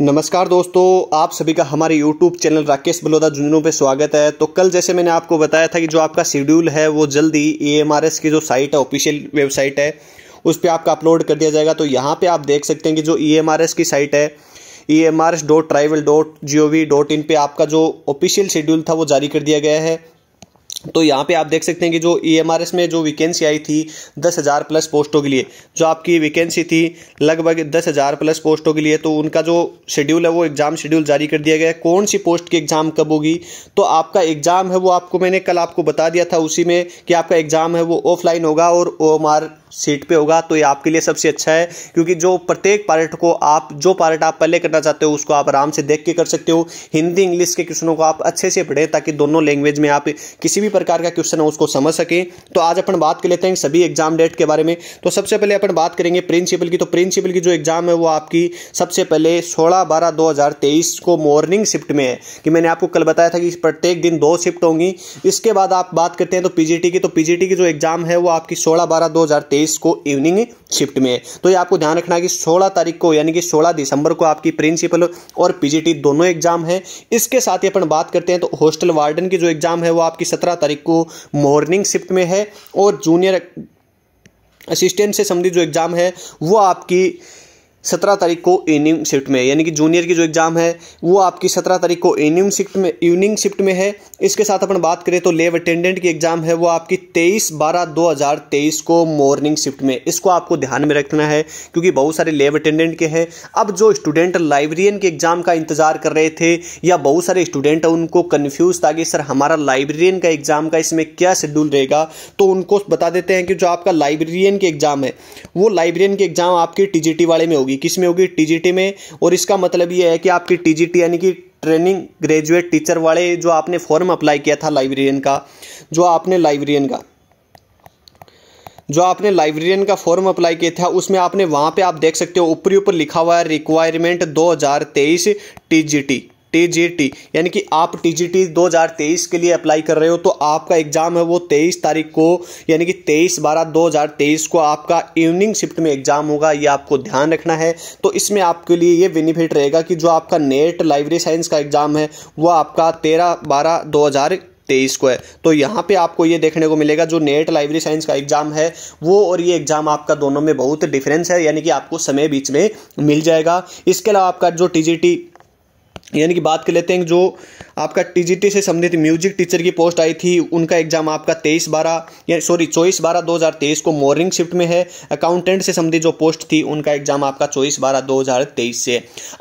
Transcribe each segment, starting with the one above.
नमस्कार दोस्तों आप सभी का हमारे YouTube चैनल राकेश बलोदा झुंझुनू पे स्वागत है तो कल जैसे मैंने आपको बताया था कि जो आपका शेड्यूल है वो जल्दी ए की जो साइट है ऑफिशियल वेबसाइट है उस पर आपका अपलोड कर दिया जाएगा तो यहाँ पे आप देख सकते हैं कि जो ई की साइट है E M R S dot tribal dot G O V dot in पर आपका जो ऑफिशियल शेड्यूल था वो जारी कर दिया गया है तो यहाँ पे आप देख सकते हैं कि जो ई e में जो वैकेंसी आई थी दस हज़ार प्लस पोस्टों के लिए जो आपकी वैकेंसी थी लगभग दस हज़ार प्लस पोस्टों के लिए तो उनका जो शेड्यूल है वो एग्ज़ाम शेड्यूल जारी कर दिया गया है कौन सी पोस्ट की एग्ज़ाम कब होगी तो आपका एग्ज़ाम है वो आपको मैंने कल आपको बता दिया था उसी में कि आपका एग्ज़ाम है वो ऑफलाइन होगा और ओ सीट पे होगा तो ये आपके लिए सबसे अच्छा है क्योंकि जो प्रत्येक पार्ट को आप जो पार्ट आप पहले करना चाहते हो उसको आप आराम से देख के कर सकते हो हिंदी इंग्लिश के क्वेश्चनों को आप अच्छे से पढ़ें ताकि दोनों लैंग्वेज में आप किसी भी प्रकार का क्वेश्चन हो उसको समझ सकें तो आज अपन बात कर लेते हैं सभी एग्जाम डेट के बारे में तो सबसे पहले अपन बात करेंगे प्रिंसिपल की तो प्रिंसिपल की जो एग्ज़ाम है वो आपकी सबसे पहले सोलह बारह दो हज़ार तेईस को मॉर्निंग शिफ्ट में है कि मैंने आपको कल बताया था कि प्रत्येक दिन दो शिफ्ट होंगी इसके बाद आप बात करते हैं तो पीजीटी की तो पीजीटी की जो एग्ज़ाम है वो आपकी सोलह बारह दो हज़ार तेईस तेईस को इवनिंग शिफ्ट में तो ये आपको ध्यान रखना कि सोलह तारीख को यानी कि सोलह दिसंबर को आपकी प्रिंसिपल और पीजीटी दोनों एग्जाम है इसके साथ ही अपन बात करते हैं तो हॉस्टल वार्डन की जो एग्जाम है वो आपकी सत्रह तारीख को मॉर्निंग शिफ्ट में है और जूनियर असिस्टेंट से संबंधित जो एग्जाम है वो आपकी सत्रह तारीख को इवनिंग शिफ्ट में यानी कि जूनियर की जो एग्ज़ाम है वो आपकी सत्रह तारीख को इवनिंग शिफ्ट में इवनिंग शिफ्ट में है इसके साथ अपन बात करें तो लेव अटेंडेंट की एग्ज़ाम है वो आपकी तेईस बारह दो हज़ार तेईस को मॉर्निंग शिफ्ट में इसको आपको ध्यान में रखना है क्योंकि बहुत सारे लेव अटेंडेंट के हैं अब जो स्टूडेंट लाइब्रेरियन के एग्ज़ाम का इंतज़ार कर रहे थे या बहुत सारे स्टूडेंट उनको कन्फ्यूज़ था कि सर हमारा लाइब्रेरियन का एग्ज़ाम का इसमें क्या शेड्यूल रहेगा तो उनको बता देते हैं कि जो आपका लाइब्रेरियन के एग्ज़ाम है वो लाइब्रेरियन के एग्ज़ाम आपके टी वाले में होगी होगी किस में होगी टीजीटी में और इसका मतलब ये है कि आपकी टीजीटी यानी कि ट्रेनिंग ग्रेजुएट टीचर वाले जो आपने फॉर्म अप्लाई किया था लाइब्रेरियन का जो आपने लाइब्रेरियन का जो आपने लाइब्रेरियन का फॉर्म अप्लाई किया था उसमें आपने वहाँ पे आप देख सकते हो ऊपरी ऊपर लिखा हुआ है रिक्वायरमेंट 2023 टीजीटी टी यानी कि आप टी जी के लिए अप्लाई कर रहे हो तो आपका एग्ज़ाम है वो 23 तारीख को यानी कि 23 बारह 2023 को आपका इवनिंग शिफ्ट में एग्ज़ाम होगा ये आपको ध्यान रखना है तो इसमें आपके लिए ये बेनिफिट रहेगा कि जो आपका नेट लाइब्रेरी साइंस का एग्ज़ाम है वो आपका तेरह बारह दो तेईस को है तो यहाँ पे आपको ये देखने को मिलेगा जो नेट लाइब्रेरी साइंस का एग्जाम है वो और ये एग्जाम आपका दोनों में बहुत डिफरेंस है यानी कि आपको समय बीच में मिल जाएगा इसके अलावा आपका जो टी यानी कि बात कर लेते हैं जो आपका टीजीटी से संबंधित म्यूजिक टीचर की पोस्ट आई थी उनका एग्जाम आपका तेईस बारह सॉरी चौबीस बारह दो हज़ार तेईस को मॉर्निंग शिफ्ट में है अकाउंटेंट से संबंधित जो पोस्ट थी उनका एग्जाम आपका चौबीस बारह दो हज़ार तेईस से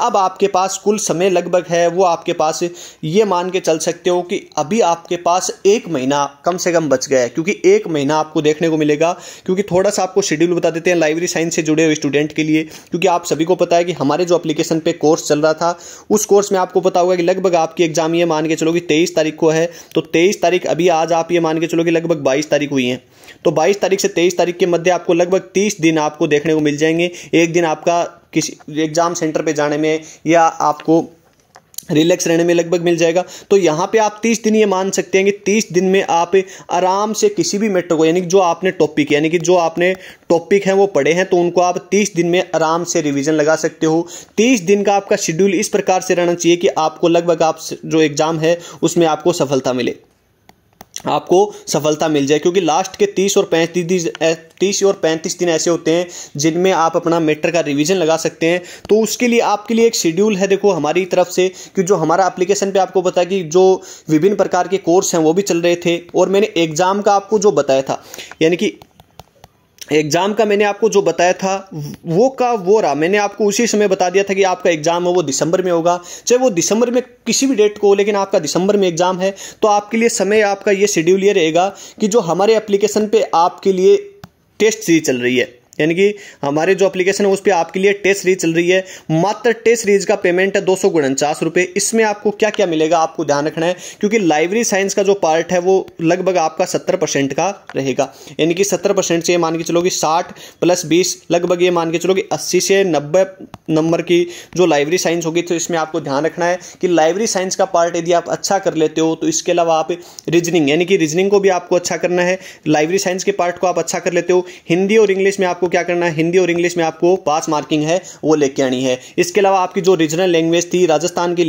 अब आपके पास कुल समय लगभग है वो आपके पास ये मान के चल सकते हो कि अभी आपके पास एक महीना कम से कम बच गया है क्योंकि एक महीना आपको देखने को मिलेगा क्योंकि थोड़ा सा आपको शेड्यूल बता देते हैं लाइब्रेरी साइंस से जुड़े हुए स्टूडेंट के लिए क्योंकि आप सभी को पता है कि हमारे जो अप्लीकेशन पर कोर्स चल रहा था उस कोर्स में आपको पता होगा कि लगभग आपकी एग्जाम ये मान के चलो कि तेईस तारीख को है तो तेईस तारीख अभी आज आप ये मान के चलो कि लगभग बाईस तारीख हुई है तो बाईस तारीख से तेईस तारीख के मध्य आपको लगभग तीस दिन आपको देखने को मिल जाएंगे एक दिन आपका किसी एग्जाम सेंटर पर जाने में या आपको रिलैक्स रहने में लगभग मिल जाएगा तो यहाँ पे आप 30 दिन ये मान सकते हैं कि 30 दिन में आप आराम से किसी भी मेट्रो को यानी कि जो आपने टॉपिक यानी कि जो आपने टॉपिक हैं वो पढ़े हैं तो उनको आप 30 दिन में आराम से रिवीजन लगा सकते हो 30 दिन का आपका शेड्यूल इस प्रकार से रहना चाहिए कि आपको लगभग आप जो एग्ज़ाम है उसमें आपको सफलता मिले आपको सफलता मिल जाए क्योंकि लास्ट के तीस और पैंतीस तीस और पैंतीस दिन ऐसे होते हैं जिनमें आप अपना मेटर का रिवीजन लगा सकते हैं तो उसके लिए आपके लिए एक शेड्यूल है देखो हमारी तरफ से कि जो हमारा एप्लीकेशन पे आपको बताया कि जो विभिन्न प्रकार के कोर्स हैं वो भी चल रहे थे और मैंने एग्ज़ाम का आपको जो बताया था यानी कि एग्ज़ाम का मैंने आपको जो बताया था वो का वो रहा मैंने आपको उसी समय बता दिया था कि आपका एग्ज़ाम है वो दिसंबर में होगा चाहे वो दिसंबर में किसी भी डेट को हो लेकिन आपका दिसंबर में एग्ज़ाम है तो आपके लिए समय आपका ये शेड्यूल ये रहेगा कि जो हमारे एप्लीकेशन पे आपके लिए टेस्ट सीरीज चल रही है यानी कि हमारे जो एप्लीकेशन है उस पर आपके लिए टेस्ट रीज चल रही है मात्र टेस्ट रीज का पेमेंट है दो सौ इसमें आपको क्या क्या मिलेगा आपको ध्यान रखना है क्योंकि लाइब्रेरी साइंस का जो पार्ट है वो लगभग आपका सत्तर परसेंट का रहेगा यानी कि सत्तर परसेंट से ये मान के चलो कि साठ प्लस बीस लगभग ये मान के चलो कि अस्सी से नब्बे नंबर की जो लाइब्रेरी साइंस होगी तो इसमें आपको ध्यान रखना है कि लाइब्रेरी साइंस का पार्ट यदि आप अच्छा कर लेते हो तो इसके अलावा आप रीजनिंग यानी कि रीजनिंग को भी आपको अच्छा करना है लाइब्रेरी साइंस के पार्ट को आप अच्छा कर लेते हो हिंदी और इंग्लिश में आपको क्या करना है हिंदी और इंग्लिश में आपको पास मार्किंग है वो लेके आनी है इसके अलावा आपकी जो रीजनल लैंग्वेज थी राजस्थान की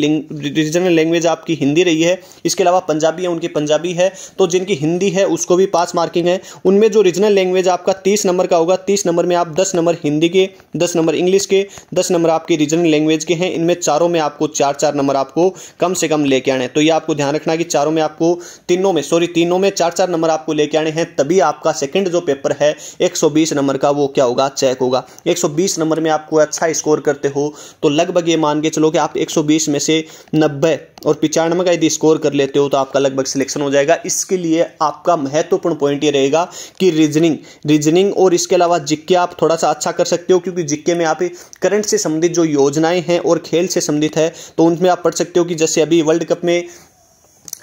रीजनल लैंग्वेज आपकी हिंदी रही है इसके अलावा पंजाबी है उनकी पंजाबी है तो जिनकी हिंदी है उसको भी पास मार्किंग है उनमें जो रीजनल लैंग्वेज आपका तीस नंबर का होगा तीस नंबर में आप दस नंबर हिंदी के दस नंबर इंग्लिश के दस नंबर आपके रीजनल लैंग्वेज के हैं इनमें चारों में आपको चार चार नंबर आपको कम से कम लेके आने तो ये आपको ध्यान रखना कि चारों में आपको तीनों में सॉरी तीनों में चार चार नंबर आपको लेके आने हैं तभी आपका सेकेंड जो पेपर है एक नंबर का वो वो क्या होगा चेक होगा 120 नंबर में आपको अच्छा स्कोर करते हो तो लगभग ये मान के चलो कि आप 120 में से 90 और पिचानवे का यदि स्कोर कर लेते हो तो आपका लगभग सिलेक्शन हो जाएगा इसके लिए आपका महत्वपूर्ण पॉइंट ये रहेगा कि रीजनिंग रीजनिंग और इसके अलावा जिक्के आप थोड़ा सा अच्छा कर सकते हो क्योंकि जिक्के में आप करंट से संबंधित जो योजनाएं हैं और खेल से संबंधित है तो उनमें आप पढ़ सकते हो कि जैसे अभी वर्ल्ड कप में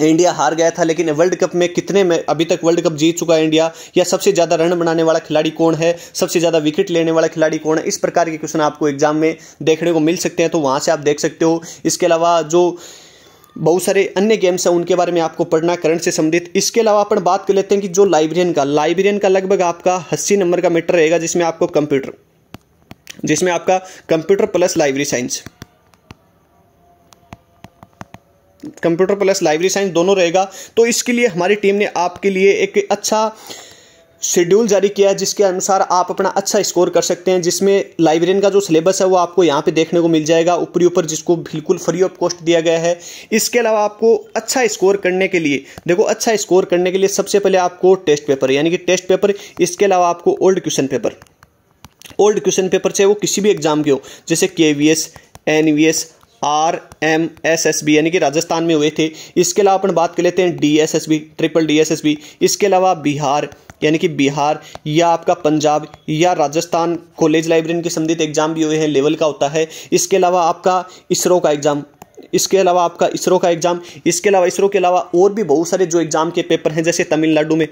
इंडिया हार गया था लेकिन वर्ल्ड कप में कितने में अभी तक वर्ल्ड कप जीत चुका है इंडिया या सबसे ज़्यादा रन बनाने वाला खिलाड़ी कौन है सबसे ज़्यादा विकेट लेने वाला खिलाड़ी कौन है इस प्रकार के क्वेश्चन आपको एग्जाम में देखने को मिल सकते हैं तो वहाँ से आप देख सकते हो इसके अलावा जो बहुत सारे अन्य गेम्स हैं उनके बारे में आपको पढ़ना करंट से संबंधित इसके अलावा अपन बात कर लेते हैं कि जो लाइब्रेरियन का लाइब्रेरियन का लगभग आपका अस्सी नंबर का मीटर रहेगा जिसमें आपको कंप्यूटर जिसमें आपका computer plus library science computer plus library science दोनों रहेगा तो इसके लिए हमारी टीम ने आपके लिए एक अच्छा शेड्यूल जारी किया है जिसके अनुसार आप अपना अच्छा स्कोर कर सकते हैं जिसमें लाइब्रेरियन का जो सिलेबस है वो आपको यहाँ पे देखने को मिल जाएगा ऊपरी ऊपर जिसको बिल्कुल फ्री ऑफ कॉस्ट दिया गया है इसके अलावा आपको अच्छा स्कोर करने के लिए देखो अच्छा स्कोर करने के लिए सबसे पहले आपको टेस्ट पेपर यानी कि टेस्ट पेपर इसके अलावा आपको old question paper old question paper चाहे वो किसी भी एग्जाम के हो जैसे K V S N V S R S M S S B कि राजस्थान में हुए थे इसके अलावा अपन बात कर लेते हैं D S S B triple D S S B इसके अलावा बिहार यानी कि बिहार या आपका पंजाब या राजस्थान कॉलेज लाइब्रेरी के संबंधित एग्जाम भी हुए हैं लेवल का होता है इसके अलावा आपका इसरो का एग्जाम इसके अलावा आपका इसरो का एग्जाम इसके अलावा इसरो के अलावा और भी बहुत सारे जो एग्जाम के पेपर हैं जैसे तमिलनाडु में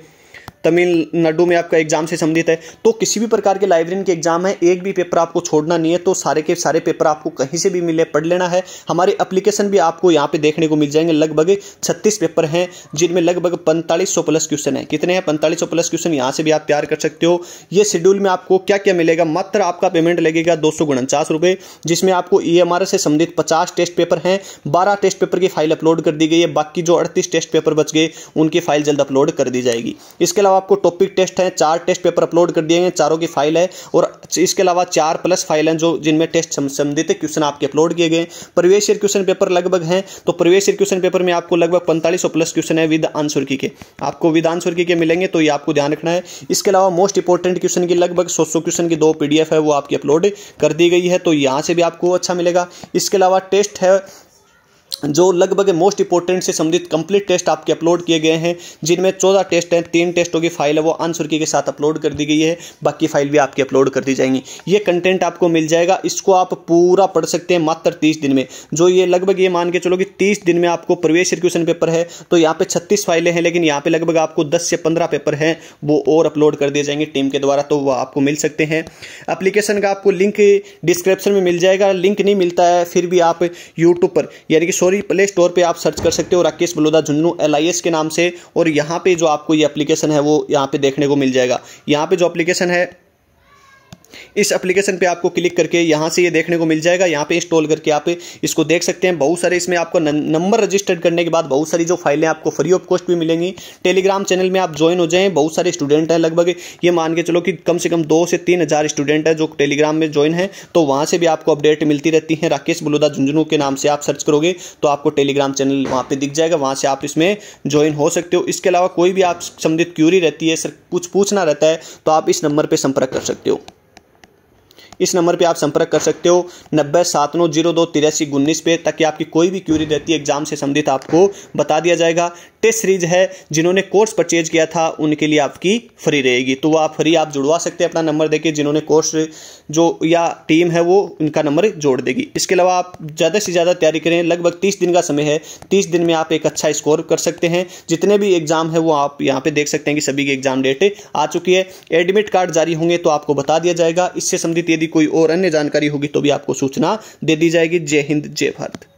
तमिलनाडु में आपका एग्जाम से संबंधित है तो किसी भी प्रकार के लाइब्रेरी के एग्जाम है एक भी पेपर आपको छोड़ना नहीं है तो सारे के सारे पेपर आपको कहीं से भी मिले पढ़ लेना है हमारे अप्लीकेशन भी आपको यहाँ पे देखने को मिल जाएंगे लगभग छत्तीस पेपर हैं जिनमें लगभग पैंतालीस प्लस क्वेश्चन है कितने हैं पैंतालीस प्लस क्वेश्चन यहाँ से भी आप प्यार कर सकते हो ये शेड्यूल में आपको क्या क्या मिलेगा मात्र आपका पेमेंट लगेगा दो सौ जिसमें आपको ई e से संबंधित पचास टेस्ट पेपर हैं बारह टेस्ट पेपर की फाइल अपलोड कर दी गई है बाकी जो अड़तीस टेस्ट पेपर बच गए उनकी फाइल जल्द अपलोड कर दी जाएगी इसके अलावा आपको टॉपिक टेस्ट हैं चार टेस्ट पेपर अपलोड कर दिए हैं चारों की फाइल है और इसके अलावा चार प्लस फाइल हैं जो जिनमें टेस्ट संबंधित क्वेश्चन आपके अपलोड किए गए प्रवेश क्वेश्चन पेपर लगभग हैं तो प्रवेश क्वेश्चन पेपर में आपको लगभग पैंतालीस प्लस क्वेश्चन है विद आंसर की के आपको विद आंसर की के मिलेंगे तो ये आपको ध्यान रखना है इसके अलावा मोस्ट इंपॉर्टेंट क्वेश्चन की लगभग सौ सौ क्वेश्चन की दो पीडीएफ है वो आपकी अपलोड कर दी गई है तो यहाँ से भी आपको अच्छा मिलेगा इसके अलावा टेस्ट है जो लगभग मोस्ट इंपॉर्टेंट से संबंधित कंप्लीट टेस्ट आपके अपलोड किए गए हैं जिनमें चौदह टेस्ट हैं तीन टेस्टों की फाइल है वो आंसर की के साथ अपलोड कर दी गई है बाकी फाइल भी आपकी अपलोड कर दी जाएंगी ये कंटेंट आपको मिल जाएगा इसको आप पूरा पढ़ सकते हैं मात्र तीस दिन में जो ये लगभग ये मान के चलो कि तीस दिन में आपको प्रवेश क्वेश्चन पेपर है तो यहाँ पे छत्तीस फाइलें हैं लेकिन यहाँ पे लगभग आपको दस से पंद्रह पेपर हैं वो और अपलोड कर दिए जाएंगे टीम के द्वारा तो वह आपको मिल सकते हैं अप्लीकेशन का आपको लिंक डिस्क्रिप्शन में मिल जाएगा लिंक नहीं मिलता है फिर भी आप यूट्यूब पर यानी कि सॉरी प्ले स्टोर पे आप सर्च कर सकते हो राकेश बलोदा झुंझुनू एल के नाम से और यहाँ पे जो आपको ये एप्लीकेशन है वो यहाँ पे देखने को मिल जाएगा यहाँ पे जो एप्लीकेशन है इस एप्लीकेशन पे आपको क्लिक करके यहाँ से ये देखने को मिल जाएगा यहाँ पे इंस्टॉल करके आप इसको देख सकते हैं बहुत सारे इसमें आपको नंबर रजिस्टर्ड करने के बाद बहुत सारी जो फाइलें आपको फ्री ऑफ कॉस्ट भी मिलेंगी टेलीग्राम चैनल में आप ज्वाइन हो जाएँ बहुत सारे स्टूडेंट हैं लगभग ये मान के चलो कि कम से कम दो से तीन हज़ार स्टूडेंट हैं जो टेलीग्राम में ज्वाइन है तो वहाँ से भी आपको अपडेट मिलती रहती है राकेश बलोदा झुंझुनू के नाम से आप सर्च करोगे तो आपको टेलीग्राम चैनल वहाँ पर दिख जाएगा वहाँ से आप इसमें ज्वाइन हो सकते हो इसके अलावा कोई भी आप संबंधित क्यूरी रहती है सर कुछ पूछना रहता है तो आप इस नंबर पर संपर्क कर सकते हो इस नंबर पे आप संपर्क कर सकते हो नब्बे सात नौ जीरो दो तिरासी उन्नीस पे ताकि आपकी कोई भी क्यूरी रहती है एग्जाम से संबंधित आपको बता दिया जाएगा टेस्ट सीरीज है जिन्होंने कोर्स परचेज किया था उनके लिए आपकी फ्री रहेगी तो आप फ्री आप जुड़वा सकते हैं अपना नंबर देके जिन्होंने कोर्स जो या टीम है वो उनका नंबर जोड़ देगी इसके अलावा आप ज़्यादा से ज़्यादा तैयारी करें लगभग तीस दिन का समय है तीस दिन में आप एक अच्छा स्कोर कर सकते हैं जितने भी एग्जाम है वो आप यहाँ पर देख सकते हैं कि सभी की एग्जाम डेट आ चुकी है एडमिट कार्ड जारी होंगे तो आपको बता दिया जाएगा इससे संबंधित यदि कोई और अन्य जानकारी होगी तो भी आपको सूचना दे दी जाएगी जय हिंद जय भारत